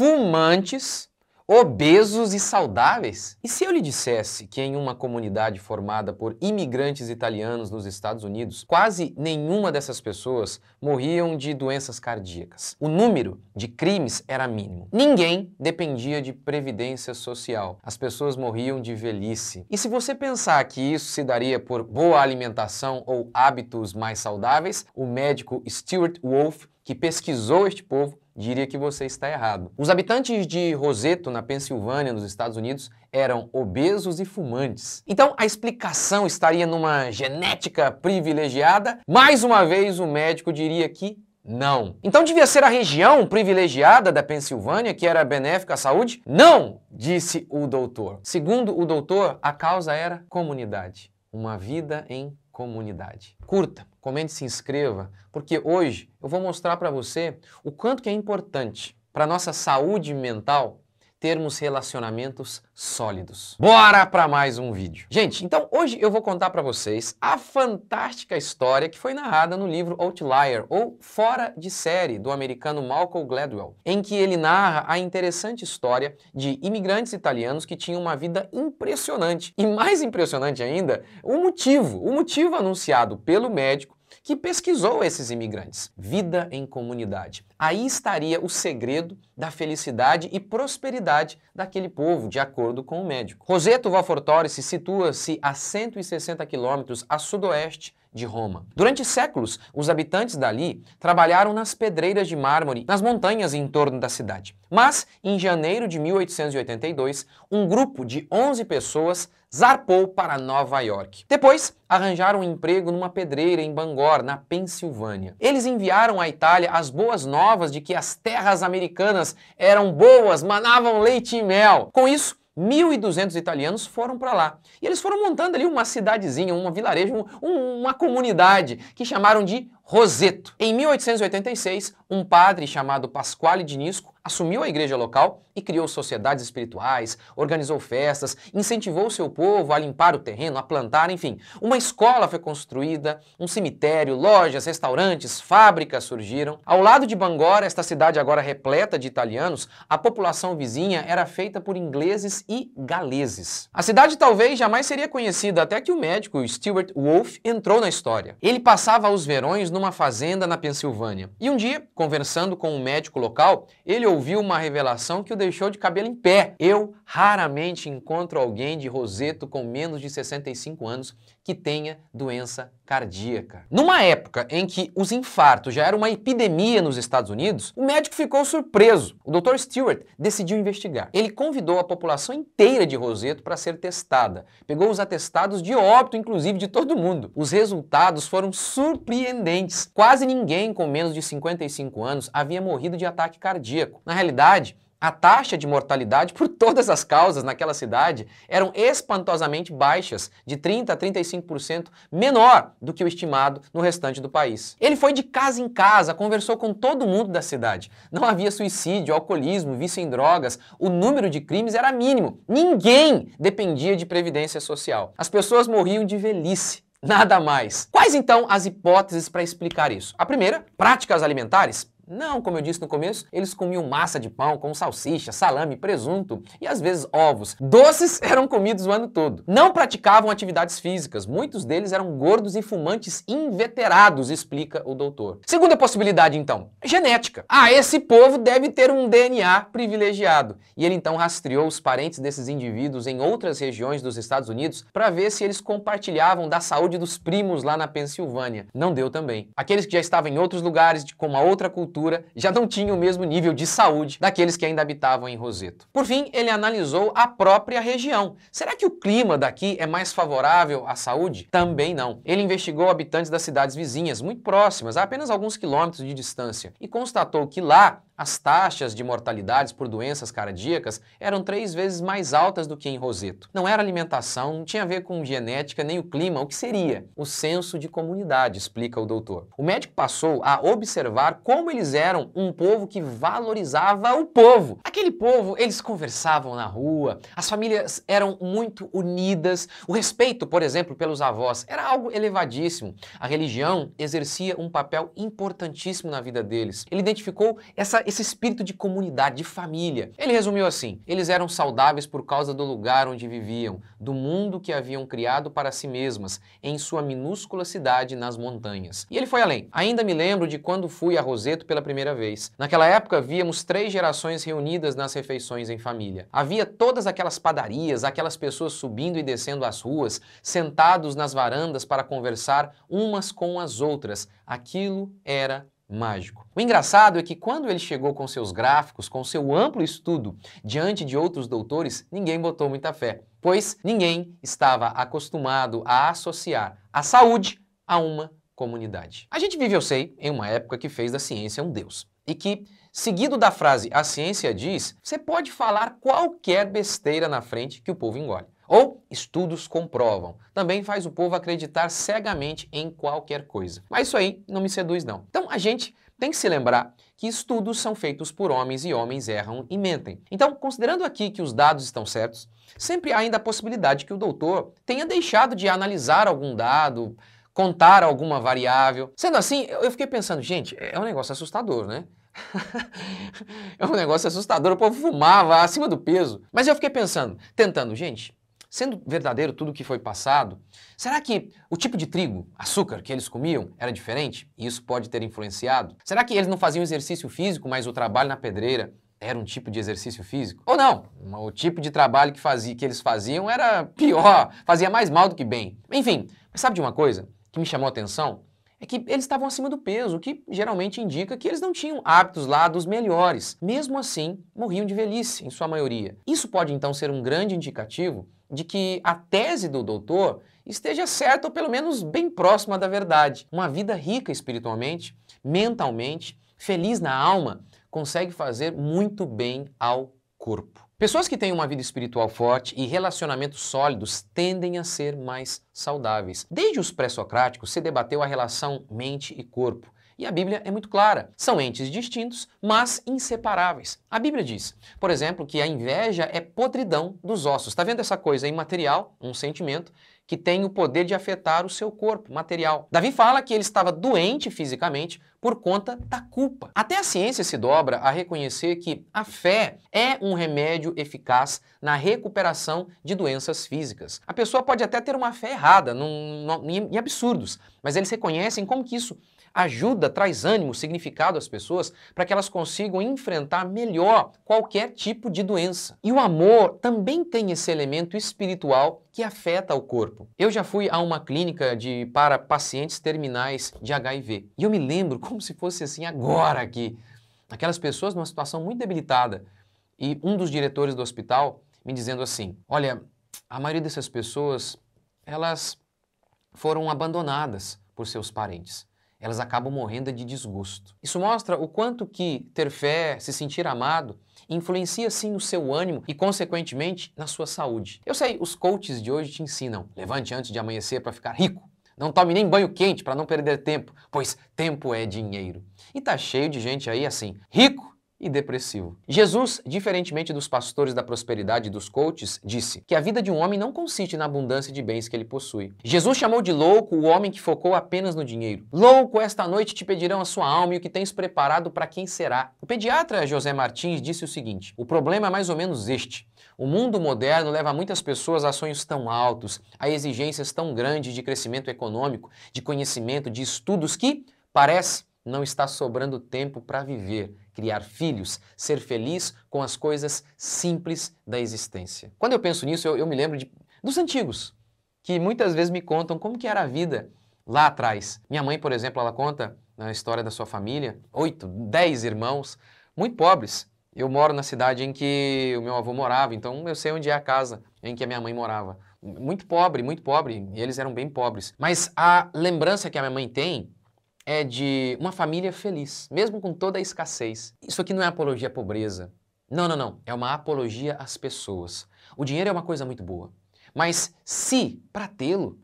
fumantes, obesos e saudáveis? E se eu lhe dissesse que em uma comunidade formada por imigrantes italianos nos Estados Unidos, quase nenhuma dessas pessoas morriam de doenças cardíacas? O número de crimes era mínimo. Ninguém dependia de previdência social. As pessoas morriam de velhice. E se você pensar que isso se daria por boa alimentação ou hábitos mais saudáveis, o médico Stuart Wolf, que pesquisou este povo, diria que você está errado. Os habitantes de Roseto, na Pensilvânia, nos Estados Unidos, eram obesos e fumantes. Então a explicação estaria numa genética privilegiada? Mais uma vez, o médico diria que não. Então devia ser a região privilegiada da Pensilvânia que era benéfica à saúde? Não, disse o doutor. Segundo o doutor, a causa era comunidade. Uma vida em comunidade. Curta, comente, se inscreva, porque hoje eu vou mostrar para você o quanto que é importante para nossa saúde mental termos relacionamentos sólidos. Bora para mais um vídeo. Gente, então hoje eu vou contar para vocês a fantástica história que foi narrada no livro Outlier, ou Fora de Série, do americano Malcolm Gladwell, em que ele narra a interessante história de imigrantes italianos que tinham uma vida impressionante. E mais impressionante ainda, o motivo, o motivo anunciado pelo médico que pesquisou esses imigrantes. Vida em comunidade. Aí estaria o segredo da felicidade e prosperidade daquele povo, de acordo com o médico. Roseto Valfortore se situa-se a 160 quilômetros a sudoeste de Roma. Durante séculos, os habitantes dali trabalharam nas pedreiras de mármore nas montanhas em torno da cidade. Mas, em janeiro de 1882, um grupo de 11 pessoas zarpou para Nova York. Depois, arranjaram um emprego numa pedreira em Bangor, na Pensilvânia. Eles enviaram à Itália as boas novas de que as terras americanas eram boas, manavam leite e mel. Com isso, 1.200 italianos foram para lá. E eles foram montando ali uma cidadezinha, uma vilarejo, um, uma comunidade, que chamaram de Roseto. Em 1886, um padre chamado Pasquale de Nisco assumiu a igreja local e criou sociedades espirituais, organizou festas, incentivou seu povo a limpar o terreno, a plantar, enfim. Uma escola foi construída, um cemitério, lojas, restaurantes, fábricas surgiram. Ao lado de Bangor, esta cidade agora repleta de italianos, a população vizinha era feita por ingleses e galeses. A cidade talvez jamais seria conhecida até que o médico Stuart Wolfe entrou na história. Ele passava os verões numa fazenda na Pensilvânia. E um dia, conversando com um médico local, ele ouviu uma revelação que o deixou de cabelo em pé. Eu raramente encontro alguém de roseto com menos de 65 anos que tenha doença cardíaca. Numa época em que os infartos já eram uma epidemia nos Estados Unidos, o médico ficou surpreso. O Dr. Stewart decidiu investigar. Ele convidou a população inteira de Roseto para ser testada. Pegou os atestados de óbito, inclusive, de todo mundo. Os resultados foram surpreendentes. Quase ninguém com menos de 55 anos havia morrido de ataque cardíaco. Na realidade, a taxa de mortalidade por todas as causas naquela cidade eram espantosamente baixas, de 30 a 35% menor do que o estimado no restante do país. Ele foi de casa em casa, conversou com todo mundo da cidade. Não havia suicídio, alcoolismo, vício em drogas, o número de crimes era mínimo. Ninguém dependia de previdência social. As pessoas morriam de velhice. Nada mais. Quais então as hipóteses para explicar isso? A primeira, práticas alimentares não, como eu disse no começo, eles comiam massa de pão com salsicha, salame, presunto e às vezes ovos. Doces eram comidos o ano todo. Não praticavam atividades físicas, muitos deles eram gordos e fumantes inveterados, explica o doutor. Segunda possibilidade, então, genética. Ah, esse povo deve ter um DNA privilegiado. E ele então rastreou os parentes desses indivíduos em outras regiões dos Estados Unidos para ver se eles compartilhavam da saúde dos primos lá na Pensilvânia. Não deu também. Aqueles que já estavam em outros lugares, com uma outra cultura, altura já não tinha o mesmo nível de saúde daqueles que ainda habitavam em Roseto. Por fim, ele analisou a própria região. Será que o clima daqui é mais favorável à saúde? Também não. Ele investigou habitantes das cidades vizinhas, muito próximas, a apenas alguns quilômetros de distância, e constatou que lá as taxas de mortalidades por doenças cardíacas eram três vezes mais altas do que em Roseto. Não era alimentação, não tinha a ver com genética nem o clima, o que seria? O senso de comunidade, explica o doutor. O médico passou a observar como eles eram um povo que valorizava o povo. Aquele povo, eles conversavam na rua, as famílias eram muito unidas, o respeito, por exemplo, pelos avós era algo elevadíssimo. A religião exercia um papel importantíssimo na vida deles. Ele identificou essa esse espírito de comunidade, de família. Ele resumiu assim: eles eram saudáveis por causa do lugar onde viviam, do mundo que haviam criado para si mesmas, em sua minúscula cidade nas montanhas. E ele foi além. Ainda me lembro de quando fui a Roseto pela primeira vez. Naquela época, víamos três gerações reunidas nas refeições em família. Havia todas aquelas padarias, aquelas pessoas subindo e descendo as ruas, sentados nas varandas para conversar umas com as outras. Aquilo era mágico. O engraçado é que quando ele chegou com seus gráficos, com seu amplo estudo, diante de outros doutores, ninguém botou muita fé, pois ninguém estava acostumado a associar a saúde a uma comunidade. A gente vive, eu sei, em uma época que fez da ciência um deus e que Seguido da frase a ciência diz, você pode falar qualquer besteira na frente que o povo engole. Ou estudos comprovam. Também faz o povo acreditar cegamente em qualquer coisa. Mas isso aí não me seduz, não. Então a gente tem que se lembrar que estudos são feitos por homens e homens erram e mentem. Então, considerando aqui que os dados estão certos, sempre há ainda a possibilidade que o doutor tenha deixado de analisar algum dado, contar alguma variável. Sendo assim, eu fiquei pensando, gente, é, é um negócio assustador, né? é um negócio assustador, o povo fumava acima do peso. Mas eu fiquei pensando, tentando, gente, sendo verdadeiro tudo o que foi passado, será que o tipo de trigo, açúcar que eles comiam era diferente? E isso pode ter influenciado? Será que eles não faziam exercício físico, mas o trabalho na pedreira era um tipo de exercício físico? Ou não? O tipo de trabalho que, fazia, que eles faziam era pior, fazia mais mal do que bem. Enfim, mas sabe de uma coisa que me chamou a atenção? é que eles estavam acima do peso, o que geralmente indica que eles não tinham hábitos lá dos melhores. Mesmo assim, morriam de velhice, em sua maioria. Isso pode então ser um grande indicativo de que a tese do doutor esteja certa ou pelo menos bem próxima da verdade. Uma vida rica espiritualmente, mentalmente, feliz na alma, consegue fazer muito bem ao corpo. Pessoas que têm uma vida espiritual forte e relacionamentos sólidos tendem a ser mais saudáveis. Desde os pré-socráticos se debateu a relação mente e corpo e a Bíblia é muito clara. São entes distintos, mas inseparáveis. A Bíblia diz, por exemplo, que a inveja é podridão dos ossos. Está vendo essa coisa imaterial, um sentimento, que tem o poder de afetar o seu corpo material. Davi fala que ele estava doente fisicamente por conta da culpa. Até a ciência se dobra a reconhecer que a fé é um remédio eficaz na recuperação de doenças físicas. A pessoa pode até ter uma fé errada, num, num, em absurdos, mas eles reconhecem como que isso ajuda, traz ânimo, significado às pessoas para que elas consigam enfrentar melhor qualquer tipo de doença. E o amor também tem esse elemento espiritual que afeta o corpo. Eu já fui a uma clínica de para pacientes terminais de HIV e eu me lembro como se fosse assim agora aqui. Aquelas pessoas numa situação muito debilitada e um dos diretores do hospital me dizendo assim: "Olha, a maioria dessas pessoas, elas foram abandonadas por seus parentes elas acabam morrendo de desgosto. Isso mostra o quanto que ter fé, se sentir amado, influencia sim o seu ânimo e, consequentemente, na sua saúde. Eu sei, os coaches de hoje te ensinam: levante antes de amanhecer para ficar rico. Não tome nem banho quente para não perder tempo, pois tempo é dinheiro. E tá cheio de gente aí assim, rico e depressivo. Jesus, diferentemente dos pastores da prosperidade e dos coaches, disse que a vida de um homem não consiste na abundância de bens que ele possui. Jesus chamou de louco o homem que focou apenas no dinheiro. Louco, esta noite te pedirão a sua alma e o que tens preparado para quem será. O pediatra José Martins disse o seguinte: o problema é mais ou menos este. O mundo moderno leva muitas pessoas a sonhos tão altos, a exigências tão grandes de crescimento econômico, de conhecimento, de estudos que parece não está sobrando tempo para viver, criar filhos, ser feliz com as coisas simples da existência. Quando eu penso nisso, eu, eu me lembro de, dos antigos, que muitas vezes me contam como que era a vida lá atrás. Minha mãe, por exemplo, ela conta na história da sua família, oito, dez irmãos, muito pobres. Eu moro na cidade em que o meu avô morava, então eu sei onde é a casa em que a minha mãe morava. Muito pobre, muito pobre, e eles eram bem pobres. Mas a lembrança que a minha mãe tem é de uma família feliz, mesmo com toda a escassez. Isso aqui não é apologia à pobreza. Não, não, não. É uma apologia às pessoas. O dinheiro é uma coisa muito boa. Mas se, para tê-lo,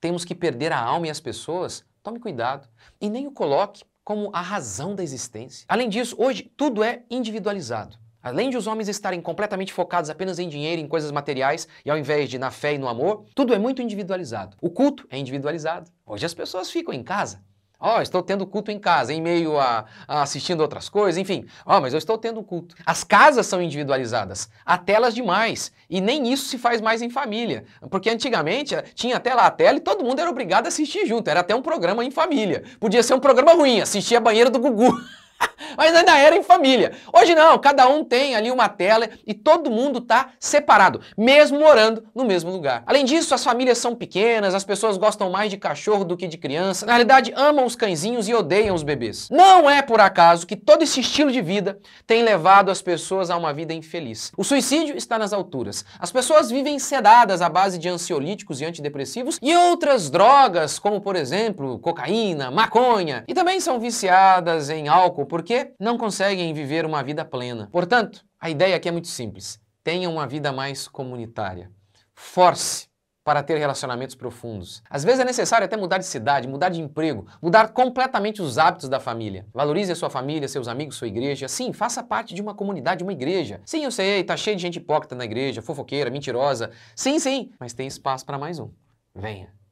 temos que perder a alma e as pessoas, tome cuidado. E nem o coloque como a razão da existência. Além disso, hoje tudo é individualizado. Além de os homens estarem completamente focados apenas em dinheiro, em coisas materiais, e ao invés de na fé e no amor, tudo é muito individualizado. O culto é individualizado. Hoje as pessoas ficam em casa, Ó, oh, estou tendo culto em casa, em meio a, a assistindo outras coisas, enfim. Ó, oh, mas eu estou tendo culto. As casas são individualizadas, há telas demais. E nem isso se faz mais em família. Porque antigamente eh, tinha tela a tela e todo mundo era obrigado a assistir junto. Era até um programa em família. Podia ser um programa ruim, assistir a banheira do Gugu. Mas ainda era em família. Hoje não, cada um tem ali uma tela e todo mundo está separado, mesmo morando no mesmo lugar. Além disso, as famílias são pequenas, as pessoas gostam mais de cachorro do que de criança. Na realidade, amam os cãezinhos e odeiam os bebês. Não é por acaso que todo esse estilo de vida tem levado as pessoas a uma vida infeliz. O suicídio está nas alturas. As pessoas vivem sedadas à base de ansiolíticos e antidepressivos e outras drogas, como por exemplo, cocaína, maconha, e também são viciadas em álcool porque não conseguem viver uma vida plena. Portanto, a ideia aqui é muito simples. Tenha uma vida mais comunitária. Force para ter relacionamentos profundos. Às vezes é necessário até mudar de cidade, mudar de emprego, mudar completamente os hábitos da família. Valorize a sua família, seus amigos, sua igreja. Sim, faça parte de uma comunidade, uma igreja. Sim, eu sei, tá cheio de gente hipócrita na igreja, fofoqueira, mentirosa. Sim, sim, mas tem espaço para mais um. Venha.